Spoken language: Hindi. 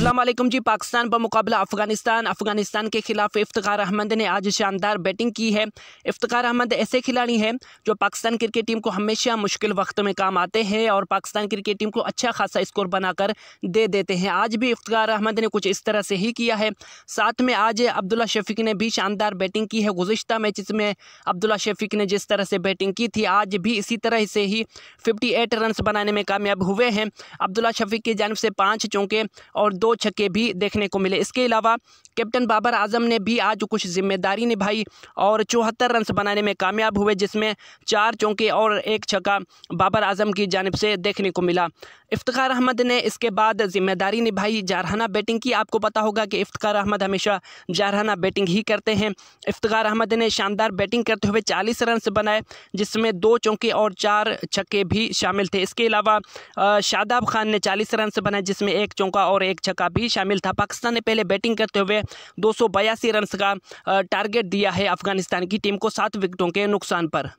असलम जी पाकिस्तान पर मुकाबला अफगानिस्तान अफगानिस्तान के खिलाफ इफ्तार अहमद ने आज शानदार बैटिंग की है इफ्तार अहमद ऐसे खिलाड़ी हैं जो पाकिस्तान क्रिकेट टीम को हमेशा मुश्किल वक्त में काम आते हैं और पाकिस्तान क्रिकेट टीम को अच्छा खासा स्कोर बनाकर दे देते हैं आज भी इफ्तार अहमद ने कुछ इस तरह से ही किया है साथ में आज अब्दुल्ला शफीक ने भी शानदार बैटिंग की है गुज्त मैच में अब्दुल्ला शफीक ने जिस तरह से बैटिंग की थी आज भी इसी तरह से ही फिफ्टी एट रन बनाने में कामयाब हुए हैं अब्दुल्ला शफीक की जानब से पाँच चौके और दो छक्के भी देखने को मिले इसके अलावा कैप्टन बाबर आजम ने भी आज कुछ जिम्मेदारी निभाई और चौहत्तर रन बनाने में कामयाब हुए जिसमें चार चौके और एक छक्का बाबर आजम की जानब से देखने को मिला इफ्तार अहमद ने इसके बाद जिम्मेदारी निभाई जारहाना बैटिंग की आपको पता होगा कि इफ्तार अहमद हमेशा जारहाना बैटिंग ही करते हैं इफ्तार अहमद ने शानदार बैटिंग करते हुए चालीस रन बनाए जिसमें दो चौके और चार छक्के भी शामिल थे इसके अलावा शादाब खान ने चालीस रन बनाए जिसमें एक चौका और एक छक्का का भी शामिल था पाकिस्तान ने पहले बैटिंग करते हुए दो रन का टारगेट दिया है अफगानिस्तान की टीम को सात विकेटों के नुकसान पर